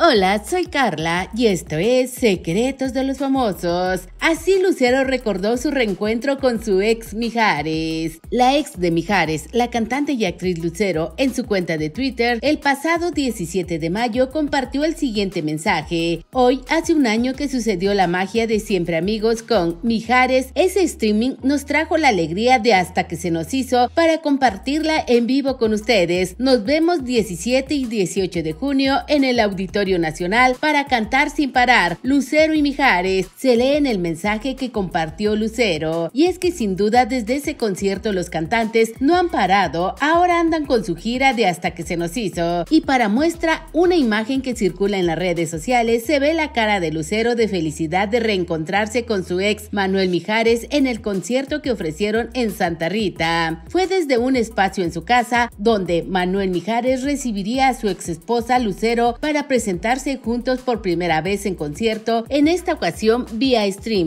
Hola, soy Carla y esto es Secretos de los Famosos. Así Lucero recordó su reencuentro con su ex Mijares. La ex de Mijares, la cantante y actriz Lucero, en su cuenta de Twitter, el pasado 17 de mayo compartió el siguiente mensaje. Hoy, hace un año que sucedió la magia de Siempre Amigos con Mijares, ese streaming nos trajo la alegría de hasta que se nos hizo para compartirla en vivo con ustedes. Nos vemos 17 y 18 de junio en el Auditorio Nacional para cantar sin parar. Lucero y Mijares, se leen el mensaje mensaje que compartió Lucero. Y es que sin duda desde ese concierto los cantantes no han parado, ahora andan con su gira de hasta que se nos hizo. Y para muestra una imagen que circula en las redes sociales, se ve la cara de Lucero de felicidad de reencontrarse con su ex Manuel Mijares en el concierto que ofrecieron en Santa Rita. Fue desde un espacio en su casa donde Manuel Mijares recibiría a su ex esposa Lucero para presentarse juntos por primera vez en concierto, en esta ocasión vía stream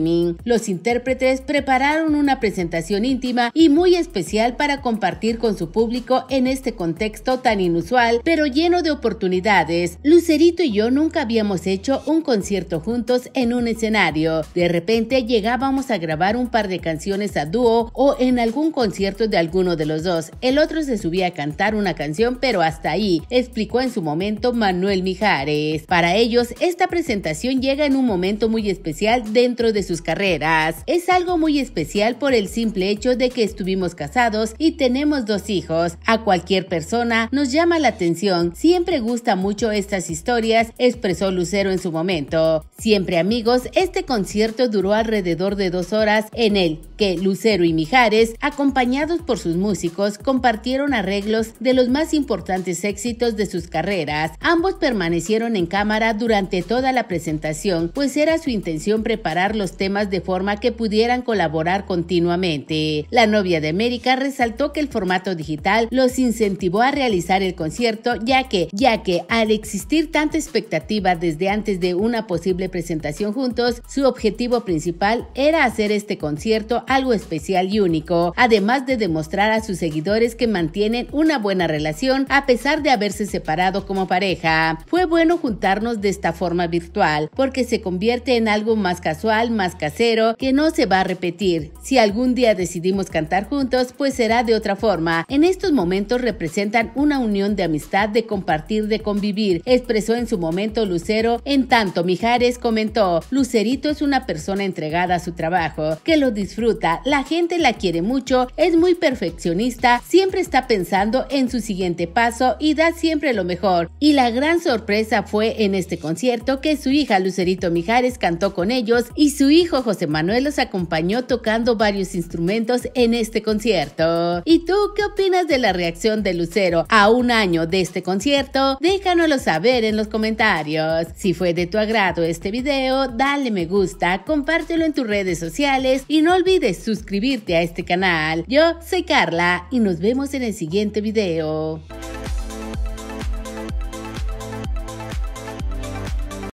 los intérpretes prepararon una presentación íntima y muy especial para compartir con su público en este contexto tan inusual, pero lleno de oportunidades. Lucerito y yo nunca habíamos hecho un concierto juntos en un escenario. De repente llegábamos a grabar un par de canciones a dúo o en algún concierto de alguno de los dos. El otro se subía a cantar una canción, pero hasta ahí, explicó en su momento Manuel Mijares. Para ellos, esta presentación llega en un momento muy especial dentro de sus carreras. Es algo muy especial por el simple hecho de que estuvimos casados y tenemos dos hijos. A cualquier persona nos llama la atención. Siempre gusta mucho estas historias, expresó Lucero en su momento. Siempre amigos, este concierto duró alrededor de dos horas en el que Lucero y Mijares, acompañados por sus músicos, compartieron arreglos de los más importantes éxitos de sus carreras. Ambos permanecieron en cámara durante toda la presentación, pues era su intención preparar los temas de forma que pudieran colaborar continuamente. La novia de América resaltó que el formato digital los incentivó a realizar el concierto, ya que, ya que al existir tanta expectativa desde antes de una posible presentación juntos, su objetivo principal era hacer este concierto algo especial y único, además de demostrar a sus seguidores que mantienen una buena relación a pesar de haberse separado como pareja. Fue bueno juntarnos de esta forma virtual, porque se convierte en algo más casual, casero que no se va a repetir. Si algún día decidimos cantar juntos, pues será de otra forma. En estos momentos representan una unión de amistad, de compartir, de convivir, expresó en su momento Lucero. En tanto, Mijares comentó, Lucerito es una persona entregada a su trabajo, que lo disfruta, la gente la quiere mucho, es muy perfeccionista, siempre está pensando en su siguiente paso y da siempre lo mejor. Y la gran sorpresa fue en este concierto que su hija Lucerito Mijares cantó con ellos y su hijo José Manuel los acompañó tocando varios instrumentos en este concierto. ¿Y tú qué opinas de la reacción de Lucero a un año de este concierto? Déjanoslo saber en los comentarios. Si fue de tu agrado este video, dale me gusta, compártelo en tus redes sociales y no olvides suscribirte a este canal. Yo soy Carla y nos vemos en el siguiente video.